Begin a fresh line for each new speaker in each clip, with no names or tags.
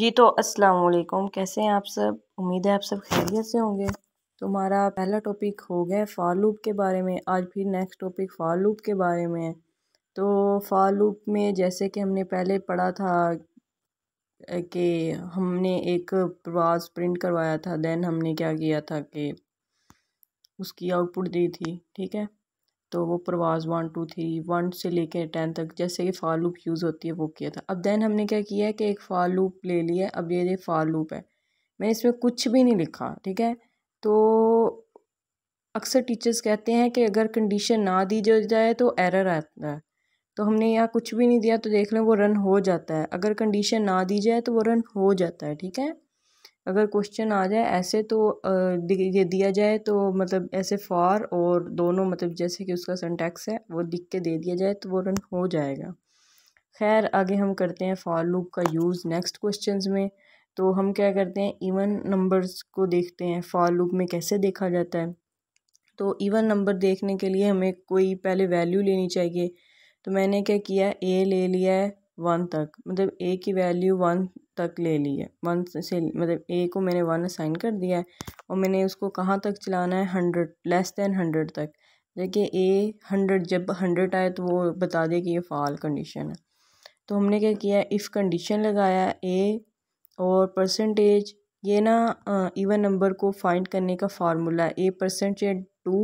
जी तो अस्सलाम वालेकुम कैसे हैं आप सब उम्मीद है आप सब खैरियत से होंगे तुम्हारा पहला टॉपिक हो गया फॉर लूप के बारे में आज फिर नेक्स्ट टॉपिक फॉर लूप के बारे में है तो फॉर लूप में जैसे कि हमने पहले पढ़ा था कि हमने एक प्रवास प्रिंट करवाया था देन हमने क्या किया था कि उसकी आउटपुट दी थी ठीक है तो वो प्रवास वन टू थ्री वन से लेके टेन तक जैसे कि फार लूप यूज़ होती है वो किया था अब देन हमने क्या किया है कि एक फार लूप ले लिया अब ये ये लूप है मैंने इसमें कुछ भी नहीं लिखा ठीक है तो अक्सर टीचर्स कहते हैं कि अगर कंडीशन ना दी जाए तो एरर आता है तो हमने यहाँ कुछ भी नहीं दिया तो देख लें वो रन हो जाता है अगर कंडीशन ना दी जाए तो वो रन हो जाता है ठीक है अगर क्वेश्चन आ जाए ऐसे तो ये दिया जाए तो मतलब ऐसे फॉर और दोनों मतलब जैसे कि उसका सेंटेक्स है वो दिख के दे दिया जाए तो वो रन हो जाएगा खैर आगे हम करते हैं फॉर लूप का यूज़ नेक्स्ट क्वेश्चन में तो हम क्या करते हैं इवन नंबर्स को देखते हैं फॉर लूप में कैसे देखा जाता है तो इवन नंबर देखने के लिए हमें कोई पहले वैल्यू लेनी चाहिए तो मैंने क्या किया ए ले लिया है वन तक मतलब ए की वैल्यू वन तक ले ली है वन से मतलब ए को मैंने वन असाइन कर दिया है और मैंने उसको कहाँ तक चलाना है हंड्रेड लेस दैन हंड्रेड तक देखिए ए हंड्रेड जब हंड्रेड आए तो वो बता दें कि ये फ़ाल कंडीशन है तो हमने क्या किया इफ़ कंडीशन लगाया ए और परसेंटेज ये ना इवन नंबर को फाइंड करने का फार्मूला है a percentage two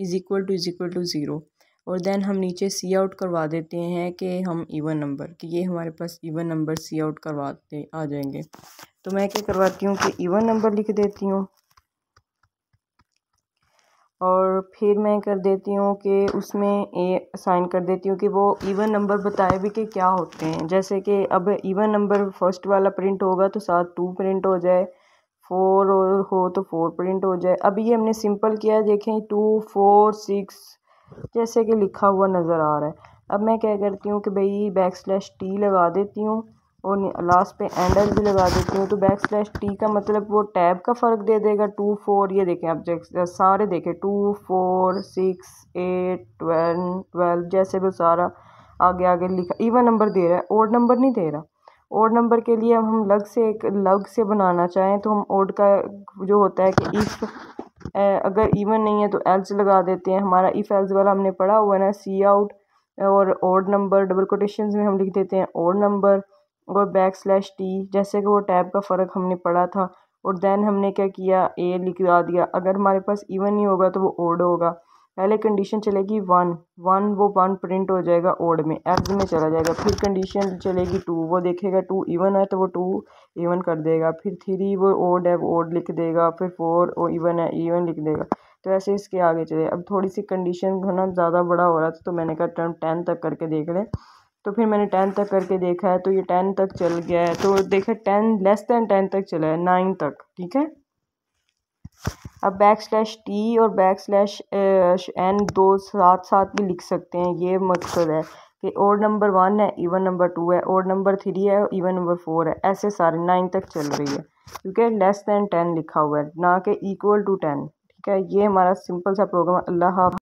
is equal to is equal to zero और देन हम नीचे सी आउट करवा देते हैं कि हम इवन नंबर कि ये हमारे पास इवन नंबर सी आउट करवाते आ जाएंगे तो मैं क्या करवाती हूँ कि इवन नंबर लिख देती हूँ और फिर मैं कर देती हूँ कि उसमें ए साइन कर देती हूँ कि वो इवन नंबर बताए भी कि क्या होते हैं जैसे कि अब इवन नंबर फर्स्ट वाला प्रिंट होगा तो साथ टू प्रिंट हो जाए फोर हो तो फोर प्रिंट हो जाए अभी ये हमने सिंपल किया है देखें टू फोर सिक्स जैसे कि लिखा हुआ नज़र आ रहा है अब मैं क्या करती हूँ कि भई बैक स्लैश टी लगा देती हूँ और लास्ट पे एंडल भी लगा देती हूँ तो बैक स्लैश टी का मतलब वो टैब का फ़र्क दे देगा टू फोर ये देखें आप सारे देखें two four six eight twelve twelve जैसे भी सारा आगे आगे लिखा इवन नंबर दे रहा है ओड नंबर नहीं दे रहा ओड नंबर के लिए हम लग से एक लग से बनाना चाहें तो हम ओड का जो होता है कि इफ़ अगर इवन नहीं है तो एल्स लगा देते हैं हमारा इफ़ एल्स वाला हमने पढ़ा हुआ है ना सी आउट और ओड नंबर डबल कोटेशन में हम लिख देते हैं ओड नंबर और बैक स्लैश टी जैसे कि वो टैब का फ़र्क हमने पढ़ा था और दैन हमने क्या किया ए लिखवा दिया अगर हमारे पास इवन नहीं होगा तो वो ओड होगा पहले कंडीशन चलेगी वन वन वो वन प्रिंट हो जाएगा ओड में एफ में चला जाएगा फिर कंडीशन चलेगी टू वो देखेगा टू इवन है तो वो टू इवन कर देगा फिर थ्री वो ओड है वो ओड लिख देगा फिर फोर वो इवन है इवन लिख देगा तो ऐसे इसके आगे चले अब थोड़ी सी कंडीशन है ना ज़्यादा बड़ा हो रहा था तो मैंने कहा टर्म टेन तक करके देख लें तो फिर मैंने टेन तक करके देखा है तो ये टेन तक चल गया है तो देखा टेन लेस दैन टेन तक चला है नाइन तक ठीक है अब बैक स्लैश टी और बैक स्लैश एन दो साथ साथ भी लिख सकते हैं ये मकसद है कि ओड नंबर वन है इवन नंबर टू है ओड नंबर थ्री है इवन नंबर फोर है ऐसे सारे नाइन तक चल रही है क्योंकि लेस दैन टेन लिखा हुआ है ना कि इक्वल टू टेन ठीक है ये हमारा सिंपल सा प्रोग्राम अल्लाह